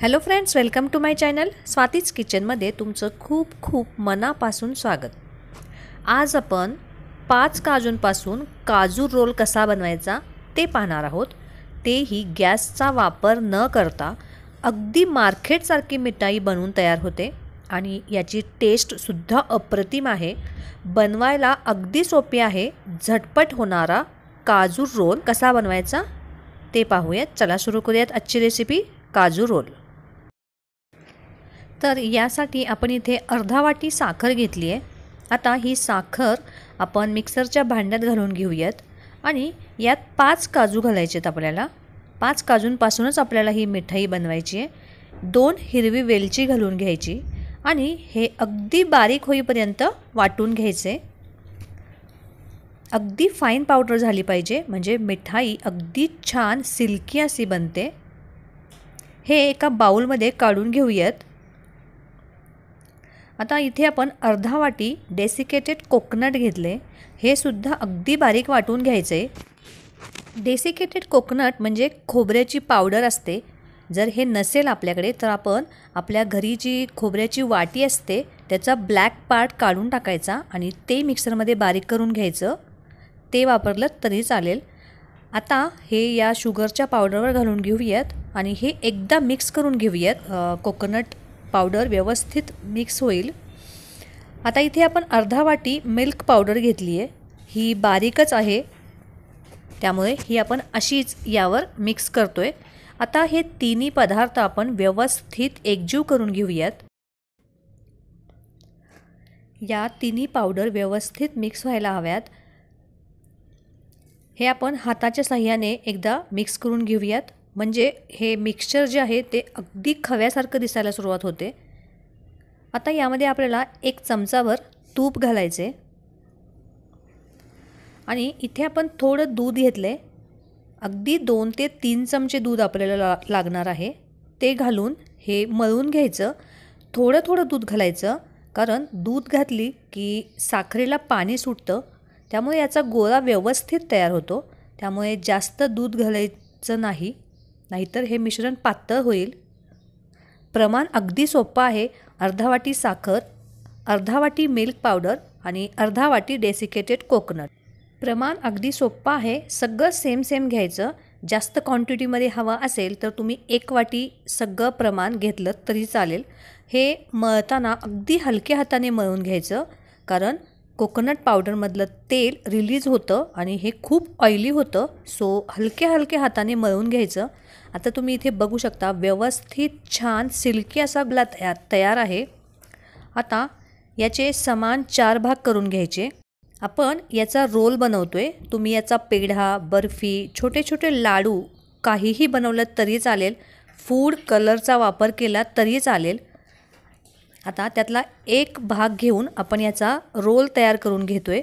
hello friends welcome to my channel स्वातीच किचनमध्ये तुमचं खूप खूप मनापासून स्वागत आज आपण पाच काजूंपासून काजू रोल कसा बनवायचा ते पाहणार आहोत तेही गॅसचा वापर न करता अगदी मार्केटसारखी मिठाई बनवून तयार होते आणि याची टेस्टसुद्धा अप्रतिम आहे बनवायला अगदी सोपी आहे झटपट होणारा काजू रोल कसा बनवायचा ते पाहूयात चला सुरू करूयात आजची रेसिपी काजू रोल तर यासाठी आपण इथे अर्धा वाटी साखर घेतली आहे आता ही साखर आपण मिक्सरच्या भांड्यात घालून घेऊयात आणि यात पाच काजू घालायचे आहेत आपल्याला पाच काजूंपासूनच आपल्याला ही मिठाई बनवायची आहे दोन हिरवी वेलची घालून घ्यायची आणि हे अगदी बारीक होईपर्यंत वाटून घ्यायचे अगदी फाईन पावडर झाली पाहिजे म्हणजे मिठाई अगदी छान सिल्की अशी बनते हे एका बाऊलमध्ये काढून घेऊयात आता इथे आपण अर्धा वाटी डेसिकेटेड कोकनट घेतले हे सुद्धा अगदी बारीक वाटून घ्यायचे डेसिकेटेड कोकोनट म्हणजे खोबऱ्याची पावडर असते जर हे नसेल आपल्याकडे तर आपण आपल्या घरी जी खोबऱ्याची वाटी असते त्याचा ब्लॅक पार्ट काढून टाकायचा आणि ते मिक्सरमध्ये बारीक करून घ्यायचं ते वापरलं तरी चालेल आता हे या शुगरच्या पावडरवर घालून घेऊयात आणि हे एकदा मिक्स करून घेऊयात कोकोनट पावडर व्यवस्थित मिक्स होईल आता इथे आपण अर्धा वाटी मिल्क पावडर घेतली आहे ही बारीकच आहे त्यामुळे ही आपण अशीच यावर मिक्स करतो आहे आता हे तिन्ही पदार्थ आपण व्यवस्थित एकजीव करून घेऊयात या तिन्ही पावडर व्यवस्थित मिक्स व्हायला हव्यात हे आपण हाताच्या साह्याने एकदा मिक्स करून घेऊयात म्हणजे हे मिक्सचर जे आहे ते अगदी खव्यासारखं दिसायला सुरुवात होते आता यामध्ये आपल्याला एक चमचावर तूप घालायचे आणि इथे आपण थोडं दूध घेतलं आहे अगदी दोन ते तीन चमचे दूध आपल्याला लागणार आहे ते घालून हे मळून घ्यायचं थोडं थोडं दूध घालायचं कारण दूध घातली की साखरेला पाणी सुटतं त्यामुळे याचा गोळा व्यवस्थित तयार होतो त्यामुळे जास्त दूध घालायचं नाही नाहीतर हे मिश्रण पातळ होईल प्रमाण अगदी सोपं आहे अर्धा वाटी साखर अर्धा वाटी मिल्क पावडर आणि अर्धा वाटी डेसिकेटेड कोकोनट प्रमाण अगदी सोपं आहे सगळं सेम सेम घ्यायचं जास्त क्वांटिटीमध्ये हवा असेल तर तुम्ही एक वाटी सगळं प्रमाण घेतलं तरी चालेल हे मळताना अगदी हलक्या हाताने मळून घ्यायचं कारण कोकोनट पावडरमधलं तेल रिलीज होतं आणि हे खूप ऑइली होतं सो हलक्या हलक्या हाताने मळून घ्यायचं आता तुम्ही इथे बघू शकता व्यवस्थित छान सिल्की असा गुला तया तयार आहे आता याचे समान चार भाग करून घ्यायचे आपण याचा रोल बनवतो आहे तुम्ही याचा पेढा बर्फी छोटे छोटे लाडू काहीही बनवलं तरी चालेल फूड कलरचा वापर केला तरी चालेल आता त्यातला एक भाग घेऊन आपण याचा रोल तयार करून घेतो आहे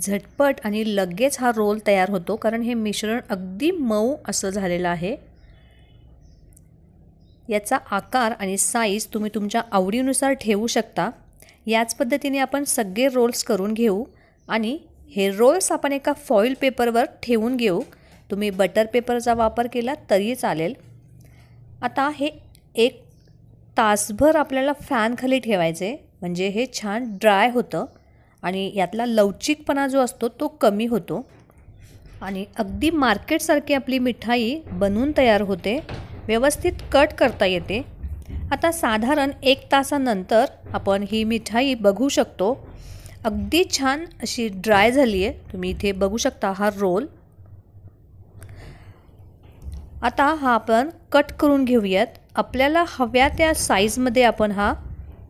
झटपट आणि लगेच हा रोल तयार होतो कारण हे मिश्रण अगदी मऊ असं झालेलं आहे याचा आकार आणि साईज तुम्ही तुमच्या आवडीनुसार ठेवू शकता याच पद्धतीने आपण सगळे रोल्स करून घेऊ आणि हे रोल्स आपण एका फॉईल पेपरवर ठेवून घेऊ तुम्ही बटर पेपरचा वापर केला तरी चालेल आता हे एक तासभर आपल्याला फॅनखाली ठेवायचे म्हणजे हे छान ड्राय होतं आणि यातला लवचिकपणा जो असतो तो कमी होतो आणि अगदी मार्केटसारखी आपली मिठाई बनवून तयार होते व्यवस्थित कट करता येते आता साधारण एक तासानंतर आपण ही मिठाई बघू शकतो अगदी छान अशी ड्राय झाली आहे तुम्ही इथे बघू शकता हा रोल आता हा आपण कट करून घेऊयात आपल्याला हव्या त्या साईजमध्ये आपण हा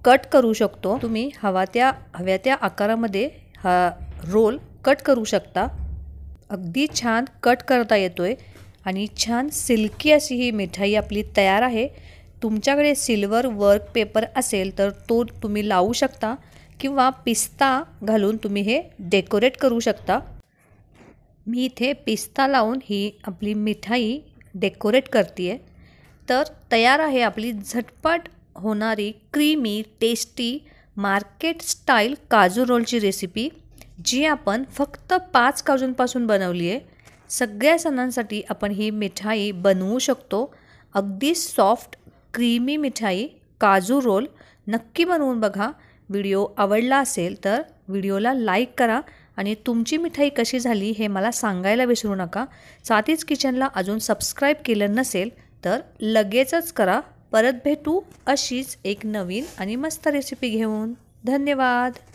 कट करू शकतो तुम्ही हवा त्या हव्या त्या आकारामध्ये हा रोल कट करू शकता अगदी छान कट करता येतो आहे आणि छान सिल्की अशी ही मिठाई आपली तयार आहे तुमच्याकडे सिल्वर वर्क पेपर असेल तर तो तुम्ही लावू शकता किंवा पिस्ता घालून तुम्ही हे डेकोरेट करू शकता मी इथे पिस्ता लावून ही आपली मिठाई डेकोरेट करते आहे तर तयार आहे आपली झटपट होणारी क्रीमी टेस्टी मार्केट स्टाईल काजू रोलची रेसिपी जी आपण फक्त पाच काजूंपासून बनवली आहे सगळ्या सणांसाठी आपण ही मिठाई बनवू शकतो अगदी सॉफ्ट क्रीमी मिठाई काजू रोल नक्की बनवून बघा व्हिडिओ आवडला असेल तर व्हिडिओला लाईक करा आणि तुमची मिठाई कशी झाली हे मला सांगायला विसरू नका साथीच किचनला अजून सबस्क्राईब केलं नसेल तर लगेचच करा परत भेटू अशीच एक नवीन आणि मस्त रेसिपी घेऊन धन्यवाद